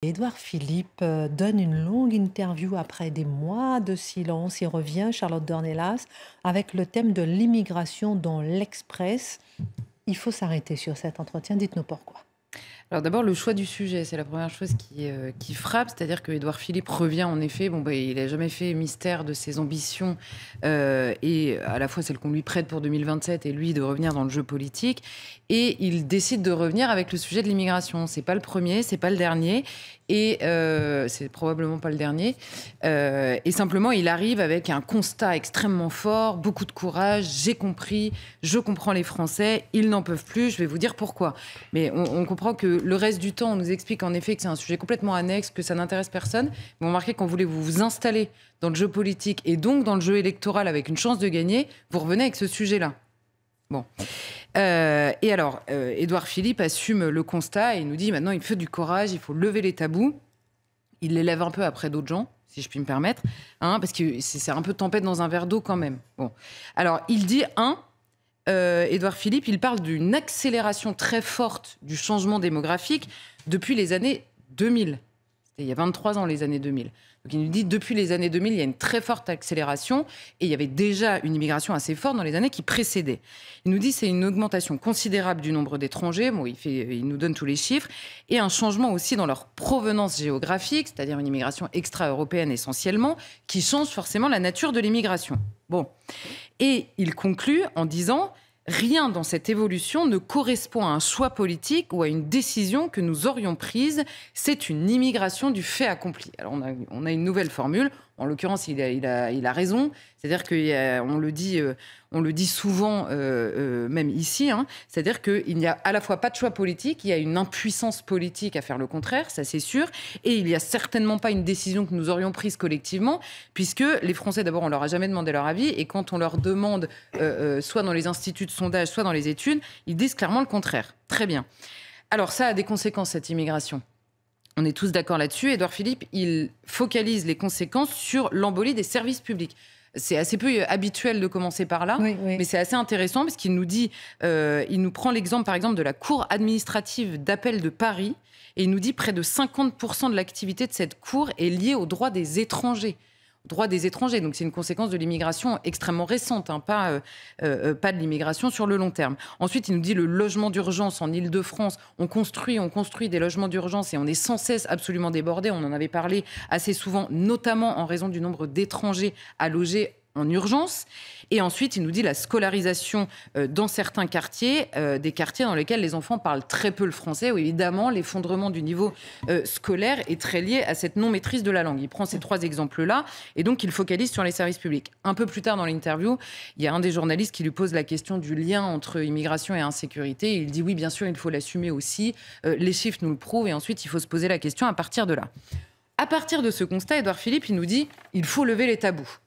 Édouard Philippe euh, donne une longue interview après des mois de silence. Il revient, Charlotte Dornelas, avec le thème de l'immigration dans l'Express. Il faut s'arrêter sur cet entretien. Dites-nous pourquoi. Alors d'abord, le choix du sujet, c'est la première chose euh, qui, frappe, c'est-à-dire que Édouard Philippe revient en effet, bon, bah, il n'a jamais fait mystère de ses ambitions, euh, et à la fois celles qu'on lui prête pour 2027 et lui de revenir dans le jeu politique, et il décide de revenir avec le sujet de l'immigration. C'est pas le premier, c'est pas le dernier, et euh, c'est probablement pas le dernier. Euh, et simplement, il arrive avec un constat extrêmement fort, beaucoup de courage, j'ai compris, je comprends les Français, ils n'en peuvent plus, je vais vous dire pourquoi. Mais on comprend que le, reste du temps, on nous explique en effet que c'est un sujet complètement annexe, que ça n'intéresse personne. vous on qu'on voulait vous vous installer dans le jeu politique et donc dans le jeu électoral avec une chance de gagner, vous revenez avec ce sujet-là. Bon. Euh, et alors, euh, Édouard Philippe assume le constat et nous dit maintenant il faut du courage, il faut lever les tabous. Il les lève un peu après d'autres gens, si je puis me permettre, hein, parce que c'est un peu tempête dans un verre d'eau quand même. Bon. Alors, il dit un, euh, Édouard Philippe, il parle d'une accélération très forte du changement démographique depuis les années 2000. C'était il y a 23 ans, les années 2000. Donc il nous dit, depuis les années 2000, il y a une très forte accélération et il y avait déjà une immigration assez forte dans les années qui précédaient. Il nous dit, c'est une augmentation considérable du nombre d'étrangers, il, il nous donne tous les chiffres, et un changement aussi dans leur provenance géographique, c'est-à-dire une immigration extra-européenne essentiellement, qui change forcément la nature de l'immigration. Bon. Et il conclut en disant Rien dans cette évolution ne correspond à un choix politique ou à une décision que nous aurions prise. C'est une immigration du fait accompli. Alors on a, on a une nouvelle formule en l'occurrence, il a, raison. C'est-à-dire qu'on le dit, euh, on le dit souvent, euh, euh, même ici. Hein, c'est-à-dire qu'il n'y a à la fois pas de choix politique, il y a une impuissance politique à faire le contraire, ça c'est sûr, et il n'y a certainement pas une décision que nous aurions prise collectivement, puisque les Français, d'abord, on leur a jamais demandé leur avis, et quand on leur demande, soit dans les instituts de sondage, soit dans les études, ils disent clairement le contraire. Très bien. Alors ça a des conséquences, cette immigration on est tous d'accord là-dessus, Édouard Philippe, il focalise les conséquences sur l'embolie des services publics. C'est assez peu euh, habituel de commencer par là, mais c'est assez intéressant parce qu'il nous dit, euh, il nous prend l'exemple par exemple de la Cour administrative d'appel de Paris et il nous dit près de 50% de l'activité de cette Cour est liée aux droits des étrangers droit des étrangers. Donc c'est une conséquence de l'immigration extrêmement récente, hein, pas, euh, euh, euh, pas de l'immigration sur le long terme. Ensuite, il nous dit le logement d'urgence en Ile-de-France. On construit, on construit des logements d'urgence et on est sans cesse absolument débordé. On en avait parlé assez souvent, notamment en raison du nombre d'étrangers à loger en urgence. Et ensuite, il nous dit la scolarisation euh, dans certains quartiers, euh, des quartiers dans lesquels les enfants parlent très peu le français, où évidemment l'effondrement du niveau euh, scolaire est très lié à cette non-maîtrise de la langue. Il prend ces trois exemples-là et donc il focalise sur les services publics. Un peu plus tard dans l'interview, il y a un des journalistes qui lui pose la question du lien entre immigration et insécurité. il dit oui, bien sûr, il faut l'assumer aussi. les chiffres nous le prouvent et ensuite il faut se poser la question à partir de là. À partir de ce constat, Edouard Philippe, il nous dit il faut lever les tabous.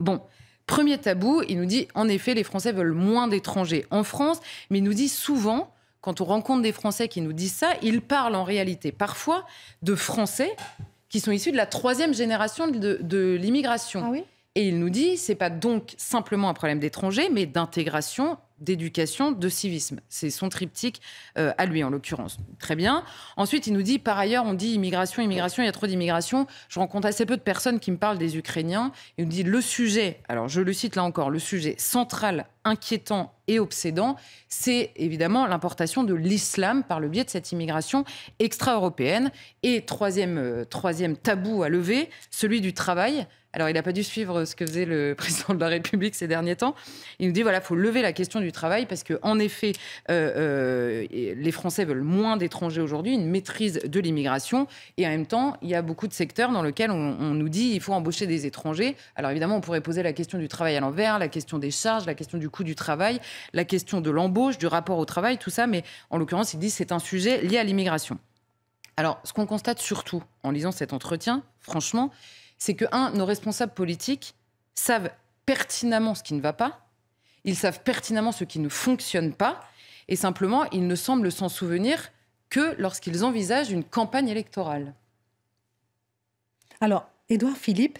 Bon. Premier tabou, il nous dit en effet les Français veulent moins d'étrangers en France, mais il nous dit souvent, quand on rencontre des Français qui nous disent ça, ils parlent en réalité parfois de Français qui sont issus de la troisième génération de, l'immigration. Ah et il nous dit, ce n'est pas donc simplement un problème d'étrangers, mais d'intégration d'éducation, de civisme. C'est son triptyque euh, à lui, en l'occurrence. Très bien. Ensuite, il nous dit, par ailleurs, on dit immigration, immigration, il y a trop d'immigration. Je rencontre assez peu de personnes qui me parlent des Ukrainiens. Il nous dit, le sujet, alors je le cite là encore, le sujet central inquiétant et obsédant, c'est évidemment l'importation de l'islam par le biais de cette immigration extra-européenne. Et troisième, euh, troisième tabou à lever, celui du travail. Alors, il n'a pas dû suivre ce que faisait le président de la République ces derniers temps. Il nous dit voilà, il faut lever la question du travail parce que, en effet, euh, euh, les Français veulent moins d'étrangers aujourd'hui, une maîtrise de l'immigration. Et en même temps, il y a beaucoup de secteurs dans lesquels on, on, nous dit il faut embaucher des étrangers. Alors, évidemment, on pourrait poser la question du travail à l'envers, la question des charges, la question du du travail, la question de l'embauche, du rapport au travail, tout ça. Mais en l'occurrence, ils disent c'est un sujet lié à l'immigration. Alors, ce qu'on constate surtout en lisant cet entretien, franchement, c'est que, un, nos responsables politiques savent pertinemment ce qui ne va pas, ils savent pertinemment ce qui ne fonctionne pas, et simplement, ils ne semblent s'en souvenir que lorsqu'ils envisagent une campagne électorale. Alors, Édouard Philippe,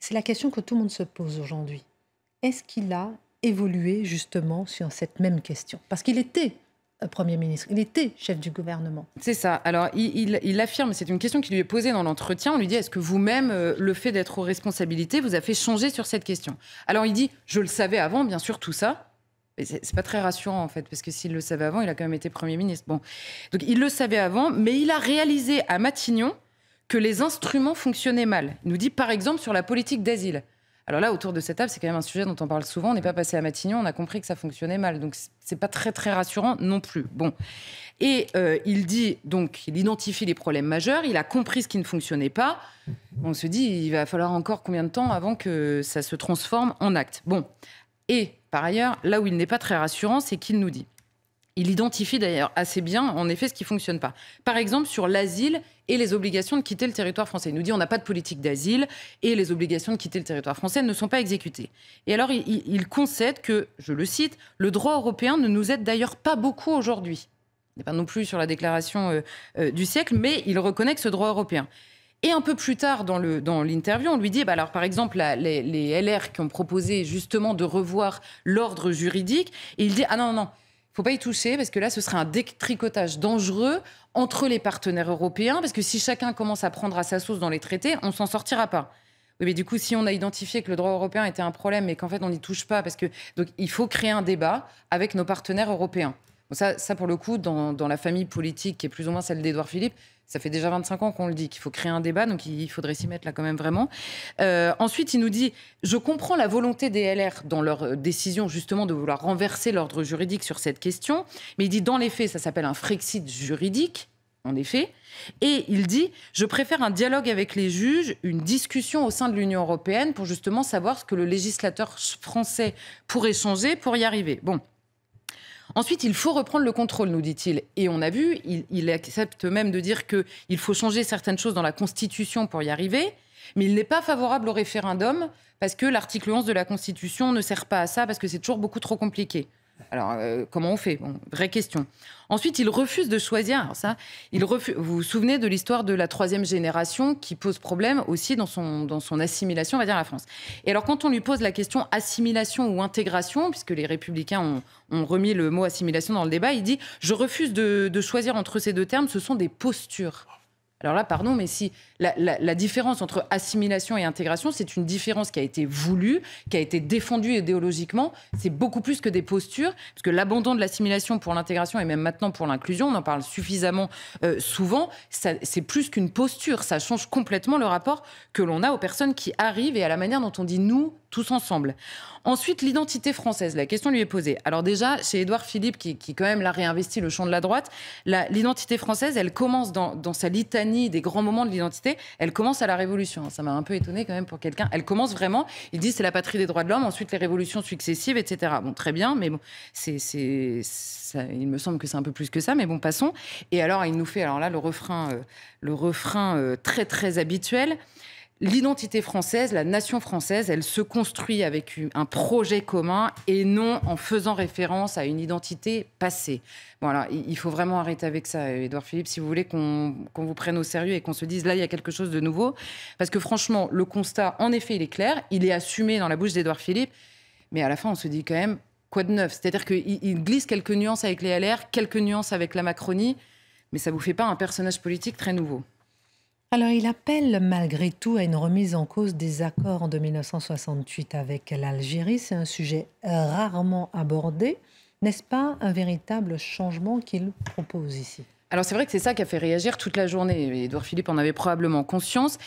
c'est la question que tout le monde se pose aujourd'hui. Est-ce qu'il a évolué justement sur cette même question. Parce qu'il était euh, Premier ministre. Il était chef du gouvernement. C'est ça. Alors, il, affirme, c'est une question qui lui est posée dans l'entretien, on lui dit, est-ce que vous-même, euh, le fait d'être aux responsabilités, vous a fait changer sur cette question Alors, il dit, je le savais avant, bien sûr, tout ça. C'est pas très rassurant en fait, parce que s'il le savait avant, il a quand même été Premier ministre. Bon, donc il le savait avant, mais il a réalisé à Matignon que les instruments fonctionnaient mal. Il nous dit par exemple sur la politique d'asile. Alors là, autour de cette table, c'est quand même un sujet dont on parle souvent. On n'est pas passé à Matignon, on a compris que ça fonctionnait mal. Donc c'est pas très très rassurant non plus. Bon. Et euh, il dit donc, il identifie les problèmes majeurs, il a compris ce qui ne fonctionnait pas. On se dit, il va falloir encore combien de temps avant que ça se transforme en acte. Bon. Et par ailleurs, là où il n'est pas très rassurant, c'est qu'il nous dit. Il identifie d'ailleurs assez bien, en effet, ce qui ne fonctionne pas. Par exemple, sur l'asile et les obligations de quitter le territoire français. Il nous dit on n'a pas de politique d'asile et les obligations de quitter le territoire français ne sont pas exécutées. Et alors il, concède que, je le cite, le droit européen ne nous aide d'ailleurs pas beaucoup aujourd'hui. Il n'est pas non plus sur la déclaration euh, euh, du siècle, mais il reconnaît que ce droit européen. Et un peu plus tard dans l'interview, on lui dit, bah alors par exemple, les, les, LR qui ont proposé justement de revoir l'ordre juridique, et il dit, ah non, non, non, faut pas y toucher parce que là, ce serait un détricotage dangereux entre les partenaires européens parce que si chacun commence à prendre à sa sauce dans les traités, on s'en sortira pas. Oui, mais du coup, si on a identifié que le droit européen était un problème et qu'en fait on n'y touche pas, parce que donc il faut créer un débat avec nos partenaires européens ça, pour le coup, dans, la famille politique qui est plus ou moins celle d'Édouard Philippe, ça fait déjà 25 ans qu'on le dit, qu'il faut créer un débat, donc il faudrait s'y mettre là quand même vraiment. Euh, ensuite, il nous dit, je comprends la volonté des LR dans leur euh, décision justement de vouloir renverser l'ordre juridique sur cette question, mais il dit, dans les faits, ça s'appelle un frexit juridique en effet. Et il dit Je préfère un dialogue avec les juges, une discussion au sein de l'Union européenne pour justement savoir ce que le législateur français pourrait changer pour y arriver. Bon. Ensuite, il faut reprendre le contrôle, nous dit-il. Et on a vu, il, accepte même de dire qu'il faut changer certaines choses dans la Constitution pour y arriver. Mais il n'est pas favorable au référendum parce que l'article 11 de la Constitution ne sert pas à ça, parce que c'est toujours beaucoup trop compliqué. Alors, euh, comment on fait Vraie question. Ensuite, il refuse de choisir. ça, il refuse, vous vous souvenez de l'histoire de la troisième génération qui pose problème aussi dans son, dans son assimilation, on va dire, à la France. Et alors, quand on lui pose la question assimilation ou intégration, puisque les républicains ont, remis le mot assimilation dans le débat, il dit Je refuse de choisir entre ces deux termes, ce sont des postures. Alors là, pardon, mais si la, différence entre assimilation et intégration, c'est une différence qui a été voulue, qui a été défendue idéologiquement, c'est beaucoup plus que des postures, parce que l'abandon de l'assimilation pour l'intégration et même maintenant pour l'inclusion, on en parle suffisamment euh, souvent, c'est plus qu'une posture, ça change complètement le rapport que l'on a aux personnes qui arrivent et à la manière dont on dit nous, tous ensemble. Ensuite, l'identité française, la question lui est posée. Alors déjà, chez Édouard Philippe, qui, qui, quand même l'a réinvesti le champ de la droite, l'identité française, elle commence dans, dans, sa litanie des grands moments de l'identité, elle commence à la Révolution. Hein. Ça m'a un peu étonné quand même pour quelqu'un. Elle commence vraiment, il dit c'est la patrie des droits de l'homme, ensuite les révolutions successives, etc. Bon, très bien, mais bon, c'est, il me semble que c'est un peu plus que ça, mais bon, passons. Et alors, il nous fait, alors là, le refrain, euh, le refrain euh, très, très habituel l'identité française, la nation française, elle se construit avec un projet commun et non en faisant référence à une identité passée. Voilà, il faut vraiment arrêter avec ça, Édouard Philippe, si vous voulez qu'on vous prenne au sérieux et qu'on se dise là, il y a quelque chose de nouveau. Parce que franchement, le constat, en effet, il est clair, il est assumé dans la bouche d'Édouard Philippe, mais à la fin, on se dit quand même quoi de neuf C'est-à-dire qu'il glisse quelques nuances avec les LR, quelques nuances avec la Macronie, mais ça ne vous fait pas un personnage politique très nouveau. Alors il appelle malgré tout à une remise en cause des accords de 1968 avec l'Algérie. C'est un sujet rarement abordé. N'est-ce pas un véritable changement qu'il propose ici alors c'est vrai que c'est ça qui a fait réagir toute la journée. Édouard Philippe en avait probablement conscience.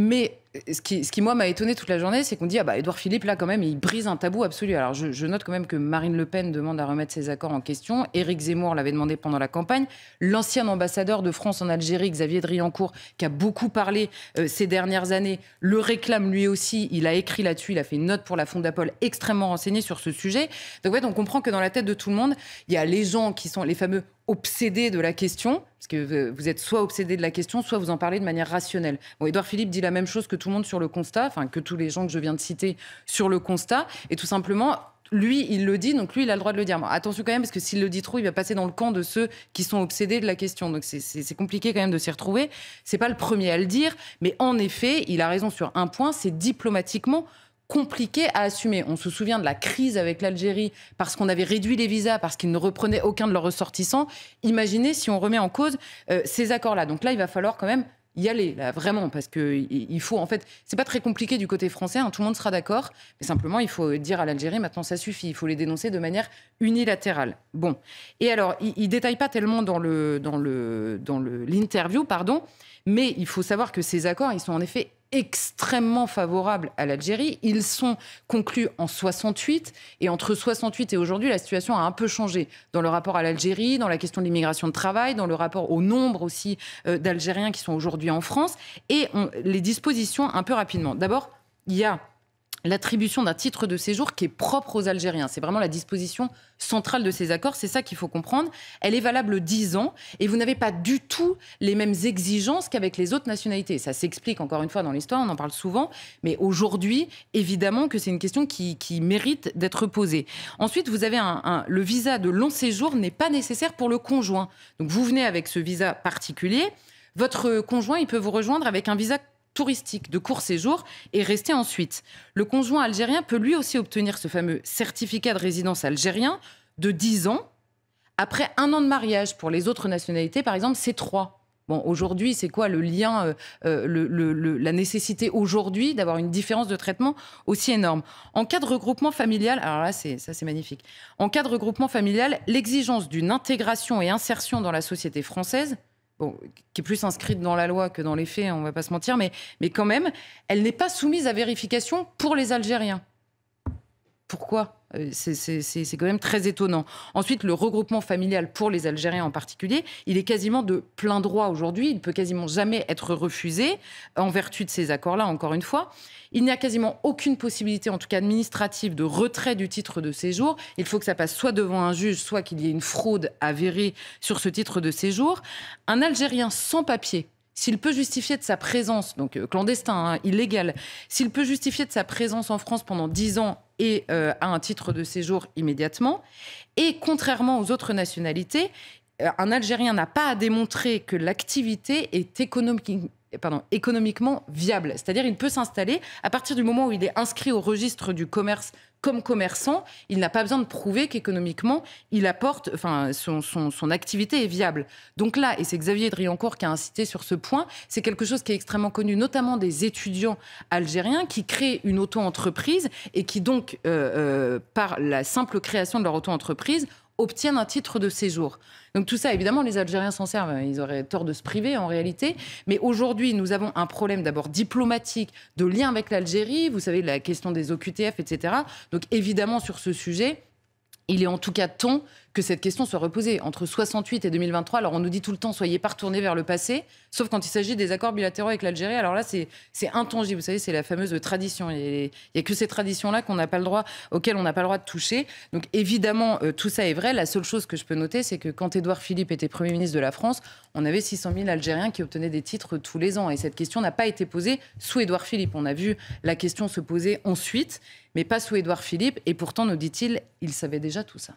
Mais euh, ce qui, ce qui moi, m'a étonné toute la journée, c'est qu'on dit, ah bah, Edouard Philippe, là, quand même, il brise un tabou absolu. Alors, je, note quand même que Marine Le Pen demande à remettre ses accords en question. Éric Zemmour l'avait demandé pendant la campagne. L'ancien ambassadeur de France en Algérie, Xavier Driancourt, qui a beaucoup parlé euh, ces dernières années, le réclame lui aussi. Il a écrit là-dessus, il a fait une note pour la Fondapol extrêmement renseignée sur ce sujet. Donc, en fait, on comprend que dans la tête de tout le monde, il y a les gens qui sont les fameux obsédé de la question, parce que euh, vous êtes soit obsédé de la question, soit vous en parlez de manière rationnelle. Bon, Édouard Philippe dit la même chose que tout le monde sur le constat, enfin que tous les gens que je viens de citer sur le constat, et tout simplement, lui, il le dit, donc lui, il a le droit de le dire. attention quand même, parce que s'il le dit trop, il va passer dans le camp de ceux qui sont obsédés de la question. Donc c'est compliqué quand même de s'y retrouver. C'est pas le premier à le dire, mais en effet, il a raison sur un point, c'est diplomatiquement compliqué à assumer. On se souvient de la crise avec l'Algérie parce qu'on avait réduit les visas, parce qu'ils ne reprenaient aucun de leurs ressortissants. Imaginez si on remet en cause euh, ces accords-là. Donc là, il va falloir quand même y aller, là, vraiment, parce que il faut, en fait, c'est pas très compliqué du côté français, hein, tout le monde sera d'accord, mais simplement, il faut dire à l'Algérie, maintenant, ça suffit, il faut les dénoncer de manière unilatérale. Bon. Et alors, il, il détaille pas tellement dans le, dans le, dans l'interview, pardon, mais il faut savoir que ces accords, ils sont en effet extrêmement favorables à l'Algérie. Ils sont conclus en 68 et entre 68 et aujourd'hui, la situation a un peu changé dans le rapport à l'Algérie, dans la question de l'immigration de travail, dans le rapport au nombre aussi euh, d'Algériens qui sont aujourd'hui en France et les dispositions un peu rapidement. D'abord, il y a l'attribution d'un titre de séjour qui est propre aux Algériens. C'est vraiment la disposition centrale de ces accords, c'est ça qu'il faut comprendre. Elle est valable 10 ans et vous n'avez pas du tout les mêmes exigences qu'avec les autres nationalités. Ça s'explique encore une fois dans l'histoire, on en parle souvent, mais aujourd'hui, évidemment que c'est une question qui, mérite d'être posée. Ensuite, vous avez le visa de long séjour n'est pas nécessaire pour le conjoint. Donc vous venez avec ce visa particulier. Votre conjoint, il peut vous rejoindre avec un visa touristique de court séjour et rester ensuite. Le conjoint algérien peut lui aussi obtenir ce fameux certificat de résidence algérien de 10 ans. Après un an de mariage, pour les autres nationalités, par exemple, c'est 3. Bon, aujourd'hui, c'est quoi le lien, euh, euh, la nécessité aujourd'hui d'avoir une différence de traitement aussi énorme En cas de regroupement familial, alors là, c'est, ça c'est magnifique. En cas de regroupement familial, l'exigence d'une intégration et insertion dans la société française qui est plus inscrite dans la loi que dans les faits, on ne va pas se mentir, mais, mais quand même, elle n'est pas soumise à vérification pour les Algériens. Pourquoi euh, c'est quand même très étonnant. Ensuite, le regroupement familial pour les Algériens en particulier, il est quasiment de plein droit aujourd'hui. Il peut quasiment jamais être refusé en vertu de ces accords-là, encore une fois. Il n'y a quasiment aucune possibilité, en tout cas administrative, de retrait du titre de séjour. Il faut que ça passe soit devant un juge, soit qu'il y ait une fraude avérée sur ce titre de séjour. Un Algérien sans papier s'il peut justifier de sa présence, donc euh, clandestin, hein, illégal, s'il peut justifier de sa présence en France pendant 10 ans et à euh, un titre de séjour immédiatement, et contrairement aux autres nationalités, euh, un Algérien n'a pas à démontrer que l'activité est économique, pardon, économiquement viable. C'est-à-dire, il peut s'installer à partir du moment où il est inscrit au registre du commerce comme commerçant. Il n'a pas besoin de prouver qu'économiquement, il apporte, enfin, son, activité est viable. Donc là, et c'est Xavier Driancourt qui a incité sur ce point, c'est quelque chose qui est extrêmement connu, notamment des étudiants algériens qui créent une auto-entreprise et qui donc, euh, euh, par la simple création de leur auto-entreprise, obtiennent un titre de séjour. Donc tout ça, évidemment, les Algériens s'en servent. Ils auraient tort de se priver en réalité. Mais aujourd'hui, nous avons un problème d'abord diplomatique, de lien avec l'Algérie. Vous savez, la question des OQTF, etc. Donc évidemment, sur ce sujet, il est en tout cas temps que cette question soit reposée. Entre 68 et 2023, alors on nous dit tout le temps, soyez pas retournés vers le passé, sauf quand il s'agit des accords bilatéraux avec l'Algérie. Alors là, c'est intangible. Vous savez, c'est la fameuse tradition. Il n'y a que ces traditions-là qu'on n'a pas le droit, auxquelles on n'a pas le droit de toucher. Donc évidemment, euh, tout ça est vrai. La seule chose que je peux noter, c'est que quand Édouard Philippe était Premier ministre de la France, on avait 600 000 Algériens qui obtenaient des titres tous les ans. Et cette question n'a pas été posée sous Édouard Philippe. On a vu la question se poser ensuite, mais pas sous Édouard Philippe. Et pourtant, nous dit-il, il savait déjà tout ça.